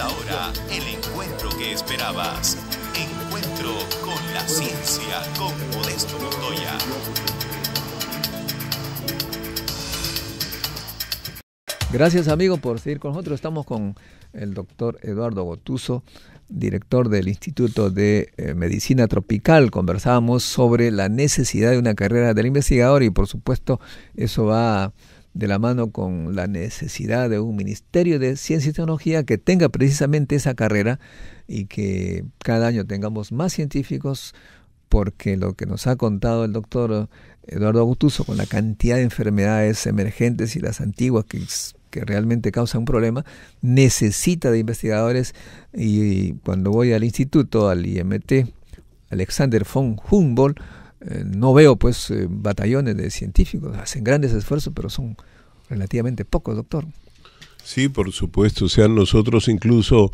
ahora el encuentro que esperabas. Encuentro con la ciencia con Modesto Montoya. Gracias amigo por seguir con nosotros. Estamos con el doctor Eduardo Gotuso, director del Instituto de eh, Medicina Tropical. Conversábamos sobre la necesidad de una carrera del investigador y por supuesto eso va de la mano con la necesidad de un Ministerio de Ciencia y Tecnología que tenga precisamente esa carrera y que cada año tengamos más científicos porque lo que nos ha contado el doctor Eduardo Agustuso con la cantidad de enfermedades emergentes y las antiguas que, que realmente causan un problema, necesita de investigadores y cuando voy al instituto, al IMT, Alexander von Humboldt, eh, no veo pues eh, batallones de científicos, hacen grandes esfuerzos, pero son relativamente pocos, doctor. Sí, por supuesto, o sea, nosotros incluso,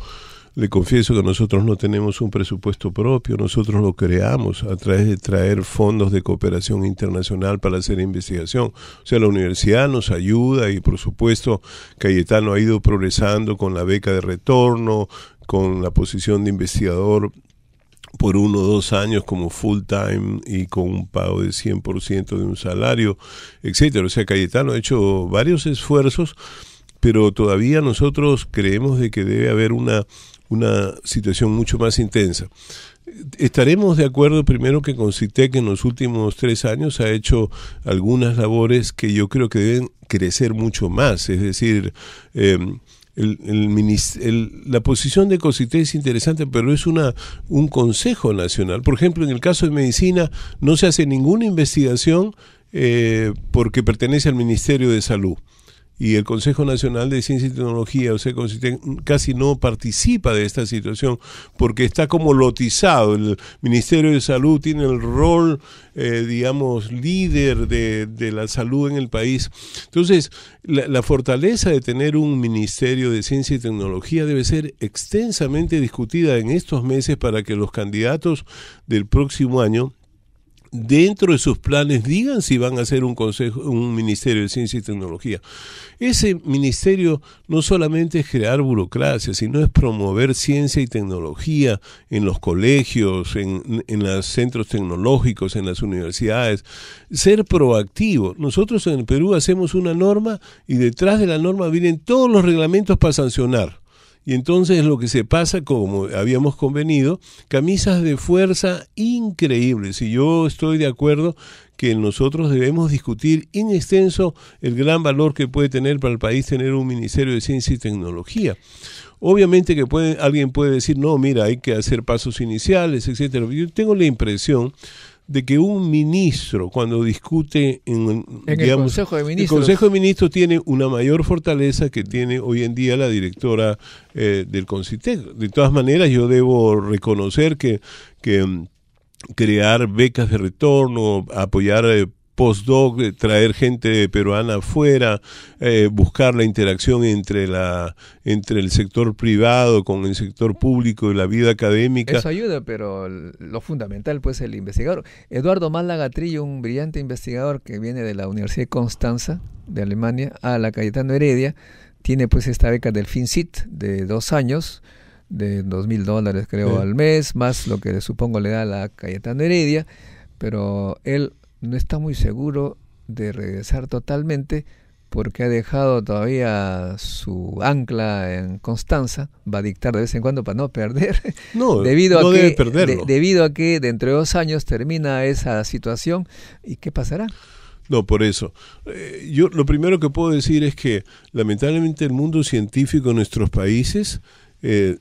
le confieso que nosotros no tenemos un presupuesto propio, nosotros lo creamos a través de traer fondos de cooperación internacional para hacer investigación. O sea, la universidad nos ayuda y por supuesto Cayetano ha ido progresando con la beca de retorno, con la posición de investigador por uno o dos años como full time y con un pago de 100% de un salario, etcétera. O sea, Cayetano ha hecho varios esfuerzos, pero todavía nosotros creemos de que debe haber una, una situación mucho más intensa. Estaremos de acuerdo primero que con Citec en los últimos tres años ha hecho algunas labores que yo creo que deben crecer mucho más, es decir, eh, la posición de Cosité es interesante, pero es una, un consejo nacional. Por ejemplo, en el caso de medicina no se hace ninguna investigación eh, porque pertenece al Ministerio de Salud y el Consejo Nacional de Ciencia y Tecnología, o sea, casi no participa de esta situación porque está como lotizado. El Ministerio de Salud tiene el rol, eh, digamos, líder de, la salud en el país. Entonces, la fortaleza de tener un Ministerio de Ciencia y Tecnología debe ser extensamente discutida en estos meses para que los candidatos del próximo año dentro de sus planes digan si van a hacer un consejo, un ministerio de ciencia y tecnología. Ese ministerio no solamente es crear burocracia, sino es promover ciencia y tecnología en los colegios, en, en los centros tecnológicos, en las universidades, ser proactivo. Nosotros en el Perú hacemos una norma y detrás de la norma vienen todos los reglamentos para sancionar. Y entonces lo que se pasa, como habíamos convenido, camisas de fuerza increíbles. Y yo estoy de acuerdo que nosotros debemos discutir en extenso el gran valor que puede tener para el país tener un Ministerio de Ciencia y Tecnología. Obviamente que puede, alguien puede decir, no, mira, hay que hacer pasos iniciales, etcétera. Yo tengo la impresión de que un ministro, cuando discute en, el Consejo de Ministros, tiene una mayor fortaleza que tiene hoy en día la directora eh, del Concitec. De todas maneras, yo debo reconocer que, que mm, crear becas de retorno, apoyar eh, postdoc, eh, traer gente peruana afuera, eh, buscar la interacción entre, la, entre el sector privado con el sector público y la vida académica. Eso ayuda, pero lo fundamental pues el investigador. Eduardo Malagatrillo, un brillante investigador que viene de la Universidad de Constanza, de Alemania, a la Cayetano Heredia, tiene pues esta beca del FinCIT de dos años, de dos mil dólares creo al mes, más lo que supongo le da la Cayetano Heredia, pero él no está muy seguro de regresar totalmente porque ha dejado todavía su ancla en Constanza, va a dictar de vez en cuando para no perder, no, debido, no a que, debido a que dentro de dos años termina esa situación, ¿y qué pasará? No, por eso. Eh, yo lo primero que puedo decir es que lamentablemente el mundo científico en nuestros países eh,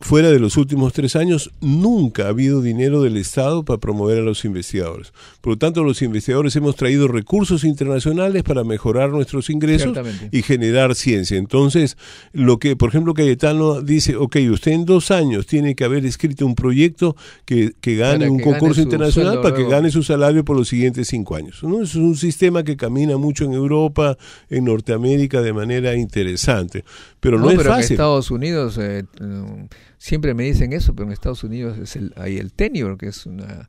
fuera de los últimos tres años, nunca ha habido dinero del Estado para promover a los investigadores. Por lo tanto, los investigadores hemos traído recursos internacionales para mejorar nuestros ingresos y generar ciencia. Entonces, lo que, por ejemplo, Cayetano dice, ok, usted en dos años tiene que haber escrito un proyecto que, que gane un concurso internacional para que gane su salario por los siguientes cinco años. ¿no? Es un sistema que camina mucho en Europa, en Norteamérica, de manera interesante. Pero no, es pero Estados Unidos... Eh, Siempre me dicen eso, pero en Estados Unidos es hay el tenure, que es una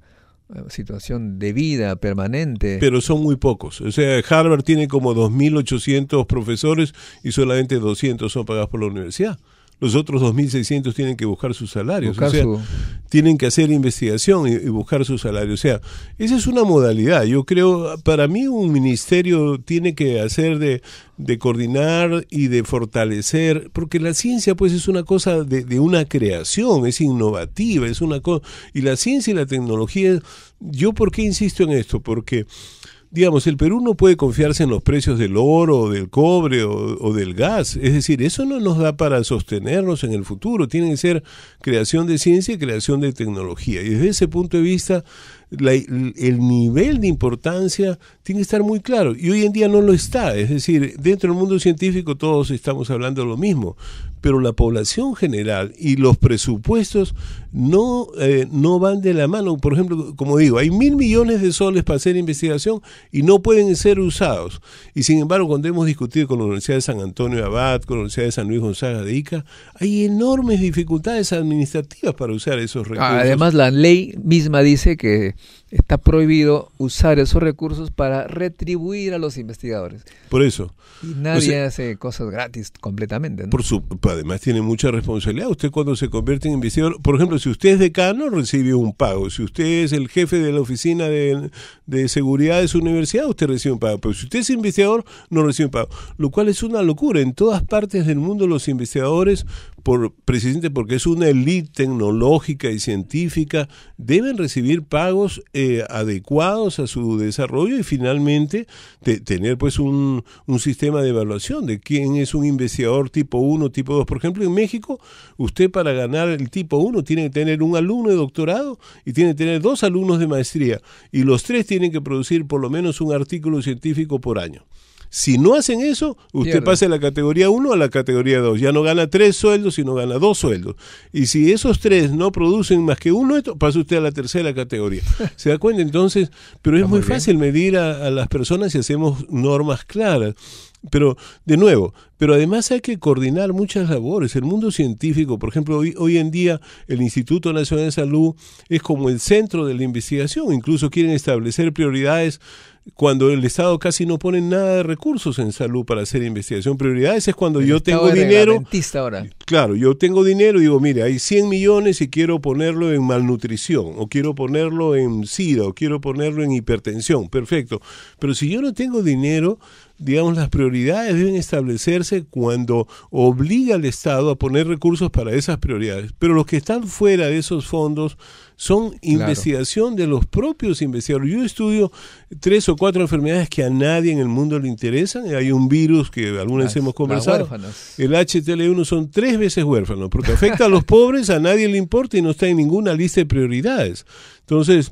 situación de vida permanente. Pero son muy pocos. O sea, Harvard tiene como 2.800 profesores y solamente 200 son pagados por la universidad los otros 2.600 tienen que buscar sus salarios. o sea, tienen que hacer investigación y, buscar sus salarios. O sea, esa es una modalidad. Yo creo, para mí un ministerio tiene que hacer de, de coordinar y de fortalecer, porque la ciencia pues es una cosa de, de una creación, es innovativa, es una cosa... Y la ciencia y la tecnología, yo por qué insisto en esto, porque digamos, el Perú no puede confiarse en los precios del oro, del cobre o, del gas. Es decir, eso no nos da para sostenernos en el futuro. Tiene que ser creación de ciencia y creación de tecnología. Y desde ese punto de vista, el nivel de importancia tiene que estar muy claro. Y hoy en día no lo está. Es decir, dentro del mundo científico todos estamos hablando lo mismo. Pero la población general y los presupuestos no, eh, no van de la mano. Por ejemplo, como digo, hay mil millones de soles para hacer investigación y no pueden ser usados. Y sin embargo, cuando hemos discutido con la Universidad de San Antonio Abad, con la Universidad de San Luis Gonzaga de Ica, hay enormes dificultades administrativas para usar esos recursos. Además, la ley misma dice que está prohibido usar esos recursos para retribuir a los investigadores. Por eso. Y nadie hace cosas gratis completamente. Por su, además tiene mucha responsabilidad. Usted cuando se convierte en investigador, por ejemplo, si usted es decano, recibe un pago. Si usted es el jefe de la oficina de, de seguridad de su universidad, usted recibe un pago. Pero si usted es investigador, no recibe un pago. Lo cual es una locura. En todas partes del mundo los investigadores por, precisamente porque es una élite tecnológica y científica, deben recibir pagos eh, adecuados a su desarrollo y finalmente tener pues un, un, sistema de evaluación de quién es un investigador tipo 1, tipo 2. Por ejemplo, en México, usted para ganar el tipo 1 tiene que tener un alumno de doctorado y tiene que tener dos alumnos de maestría y los tres tienen que producir por lo menos un artículo científico por año. Si no hacen eso, usted pasa de la categoría 1 a la categoría 2. Ya no gana tres sueldos, sino gana dos sueldos. Y si esos tres no producen más que uno, esto, pasa usted a la tercera categoría. ¿Se da cuenta? Entonces, pero es muy, fácil medir a, las personas si hacemos normas claras. Pero, de nuevo, pero además hay que coordinar muchas labores. El mundo científico, por ejemplo, hoy, hoy, en día el Instituto Nacional de Salud es como el centro de la investigación. Incluso quieren establecer prioridades cuando el Estado casi no pone nada de recursos en salud para hacer investigación. Prioridades es cuando yo tengo dinero. Ahora. Claro, yo tengo dinero y digo, mire, hay 100 millones y quiero ponerlo en malnutrición, o quiero ponerlo en SIDA, o quiero ponerlo en hipertensión. Perfecto. Pero si yo no tengo dinero, digamos, las prioridades deben establecerse cuando obliga al Estado a poner recursos para esas prioridades. Pero los que están fuera de esos fondos son investigación de los propios investigadores. Yo estudio tres o cuatro enfermedades que a nadie en el mundo le interesan. Hay un virus que algunas hemos conversado. El HTL1 son tres veces huérfanos, porque afecta a los pobres, a nadie le importa y no está en ninguna lista de prioridades. Entonces,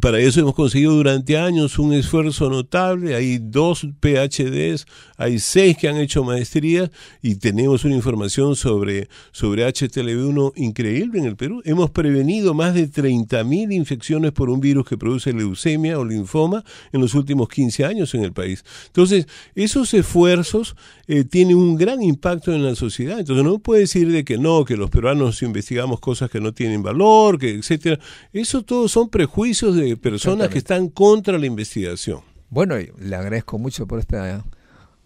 para eso hemos conseguido durante años un esfuerzo notable. Hay dos PhDs, hay seis que han hecho maestría y tenemos una información sobre, sobre HTLV1 increíble en el Perú. Hemos prevenido más de 30.000 infecciones por un virus que produce leucemia o linfoma en los últimos 15 años en el país. Entonces, esos esfuerzos eh, tienen un gran impacto en la sociedad. Entonces, no puede decir de que no, que los peruanos investigamos cosas que no tienen valor, que etcétera. Eso todo son prejuicios de personas que están contra la investigación. Bueno, le agradezco mucho por esta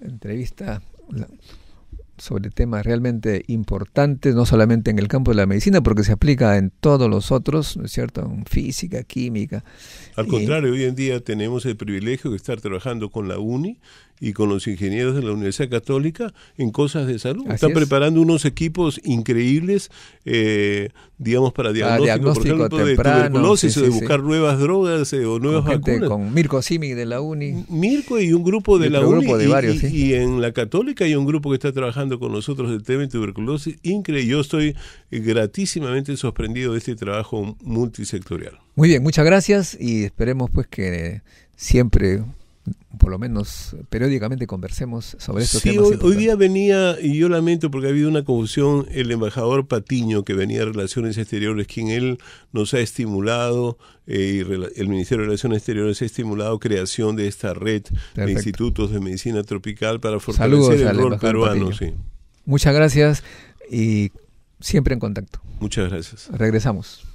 entrevista sobre temas realmente importantes, no solamente en el campo de la medicina, porque se aplica en todos los otros, ¿no es cierto? En física, química. Al contrario, hoy en día tenemos el privilegio de estar trabajando con la UNI y con los ingenieros de la Universidad Católica en cosas de salud. Están preparando unos equipos increíbles, eh, digamos, para diagnóstico, de tuberculosis de buscar nuevas drogas eh, o nuevas con Con Mirko Simic de la UNI. Mirko y un grupo de la UNI. y, en la Católica hay un grupo que está trabajando con nosotros del tema de tuberculosis. Increíble. Yo estoy gratísimamente sorprendido de este trabajo multisectorial. Muy bien, muchas gracias y esperemos pues que siempre por lo menos periódicamente conversemos sobre estos temas. Hoy, día venía, y yo lamento porque ha habido una confusión, el embajador Patiño, que venía de Relaciones Exteriores, quien él nos ha estimulado, eh, y el Ministerio de Relaciones Exteriores ha estimulado creación de esta red de institutos de medicina tropical para fortalecer el rol peruano. Muchas gracias y siempre en contacto. Muchas gracias. Regresamos.